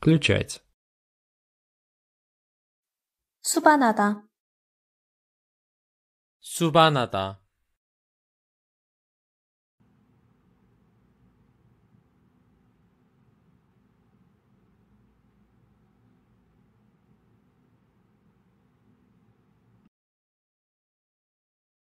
включать. 수반하다 수반하다